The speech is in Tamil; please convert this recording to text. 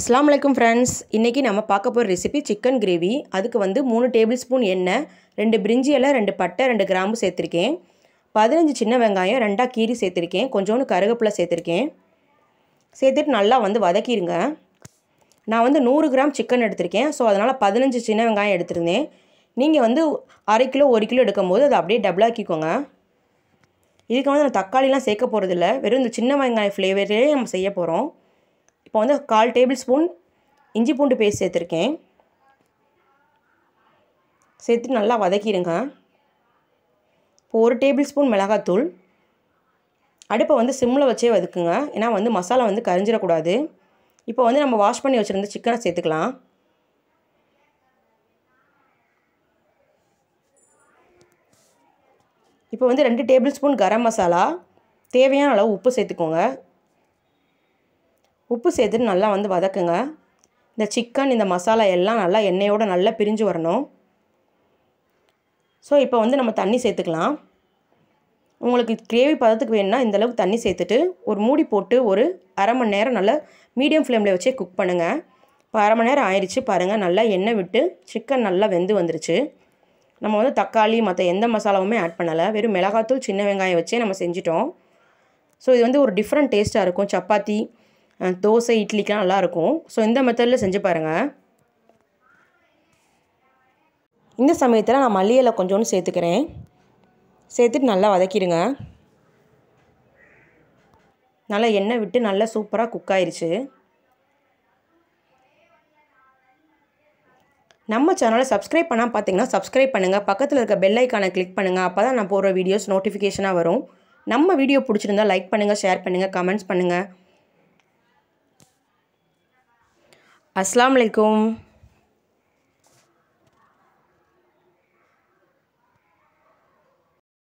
அஸ்லாம் வலைக்கம் ஃப்ரெண்ட்ஸ் இன்றைக்கி நம்ம பார்க்க போகிற ரெசிபி சிக்கன் கிரேவி அதுக்கு வந்து மூணு டேபிள் ஸ்பூன் எண்ணெய் ரெண்டு பிரிஞ்சி எல்லாம் ரெண்டு பட்டை ரெண்டு கிராம்பு சேர்த்துருக்கேன் பதினஞ்சு சின்ன வெங்காயம் ரெண்டாக கீரி சேர்த்துருக்கேன் கொஞ்சோண்டு கருகப்பில் சேர்த்துருக்கேன் சேர்த்துட்டு நல்லா வந்து வதக்கிடுங்க நான் வந்து நூறு கிராம் சிக்கன் எடுத்திருக்கேன் ஸோ அதனால் பதினஞ்சு சின்ன வெங்காயம் எடுத்திருந்தேன் நீங்கள் வந்து அரை கிலோ ஒரு கிலோ எடுக்கும்போது அதை அப்படியே டபுளாக்கிக்கோங்க இதுக்கு வந்து நான் தக்காளிலாம் சேர்க்க போகிறதில்ல வெறும் இந்த சின்ன வெங்காயம் ஃப்ளேவரே நம்ம செய்ய போகிறோம் இப்போ வந்து கால் டேபிள் ஸ்பூன் இஞ்சி பூண்டு பேஸ்ட் சேர்த்துருக்கேன் சேர்த்து நல்லா வதக்கிடுங்க இப்போ ஒரு டேபிள் ஸ்பூன் மிளகாத்தூள் அடுப்பை வந்து சிம்மில் வச்சே வதக்குங்க ஏன்னா வந்து மசாலா வந்து கரிஞ்சிடக்கூடாது இப்போ வந்து நம்ம வாஷ் பண்ணி வச்சுருந்து சிக்கனை சேர்த்துக்கலாம் இப்போ வந்து ரெண்டு டேபிள் ஸ்பூன் கரம் மசாலா தேவையான அளவு உப்பு சேர்த்துக்கோங்க உப்பு சேர்த்துட்டு நல்லா வந்து வதக்குங்க இந்த சிக்கன் இந்த மசாலா எல்லாம் நல்லா எண்ணெயோடு நல்லா பிரிஞ்சு வரணும் ஸோ இப்போ வந்து நம்ம தண்ணி சேர்த்துக்கலாம் உங்களுக்கு கிரேவி பதத்துக்கு வேணும்னா இந்தளவுக்கு தண்ணி சேர்த்துட்டு ஒரு மூடி போட்டு ஒரு அரை மணி நேரம் நல்லா மீடியம் ஃப்ளேமில் வச்சே குக் பண்ணுங்கள் இப்போ அரை மணி நேரம் ஆயிடுச்சு பாருங்கள் நல்லா எண்ணெய் விட்டு சிக்கன் நல்லா வெந்து வந்துருச்சு நம்ம வந்து தக்காளி மற்ற எந்த மசாலாவுமே ஆட் பண்ணலை வெறும் மிளகாத்தூள் சின்ன வெங்காயம் வச்சே நம்ம செஞ்சிட்டோம் ஸோ இது வந்து ஒரு டிஃப்ரெண்ட் டேஸ்ட்டாக இருக்கும் சப்பாத்தி தோசை இட்லிக்கெலாம் நல்லாயிருக்கும் ஸோ இந்த மெத்தடில் செஞ்சு பாருங்கள் இந்த சமயத்தில் நான் மல்லி கொஞ்சோன்னு சேர்த்துக்கிறேன் சேர்த்துட்டு நல்லா வதக்கிடுங்க நல்லா எண்ணெய் விட்டு நல்லா சூப்பராக குக் ஆயிடுச்சு நம்ம சேனலை சப்ஸ்கிரைப் பண்ணால் பார்த்தீங்கன்னா சப்ஸ்கிரைப் பண்ணுங்கள் பக்கத்தில் இருக்க பெல் ஐக்கானை கிளிக் பண்ணுங்கள் அப்போ தான் நான் போடுற வீடியோஸ் நோட்டிஃபிகேஷனாக வரும் நம்ம வீடியோ பிடிச்சிருந்தா லைக் பண்ணுங்கள் ஷேர் பண்ணுங்கள் கமெண்ட்ஸ் பண்ணுங்கள் அஸ்லாம் வலைக்கும்